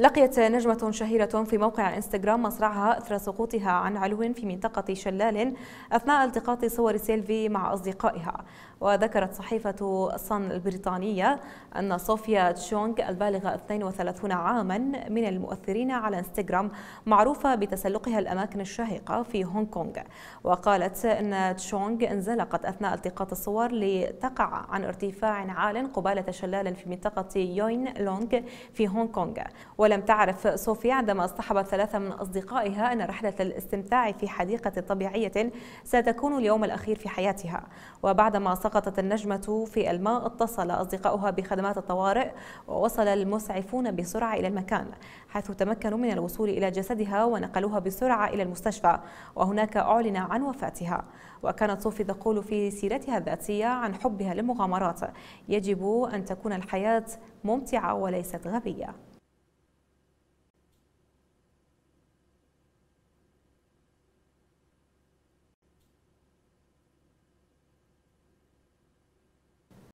لقيت نجمة شهيرة في موقع انستغرام مصرعها أثر سقوطها عن علو في منطقة شلال أثناء التقاط صور سيلفي مع أصدقائها وذكرت صحيفة صن البريطانية أن صوفيا تشونغ البالغة 32 عاما من المؤثرين على انستغرام معروفة بتسلقها الأماكن الشاهقة في هونغ كونغ وقالت أن تشونغ انزلقت أثناء التقاط الصور لتقع عن ارتفاع عال قبالة شلال في منطقة يوين لونغ في هونغ كونغ ولم تعرف صوفيا عندما اصطحبت ثلاثة من أصدقائها أن رحلة الاستمتاع في حديقة طبيعية ستكون اليوم الأخير في حياتها وبعدما سقطت النجمة في الماء اتصل أصدقاؤها بخدمات الطوارئ ووصل المسعفون بسرعة إلى المكان حيث تمكنوا من الوصول إلى جسدها ونقلوها بسرعة إلى المستشفى وهناك أعلن عن وفاتها وكانت صوفي تقول في سيرتها الذاتية عن حبها للمغامرات يجب أن تكون الحياة ممتعة وليست غبية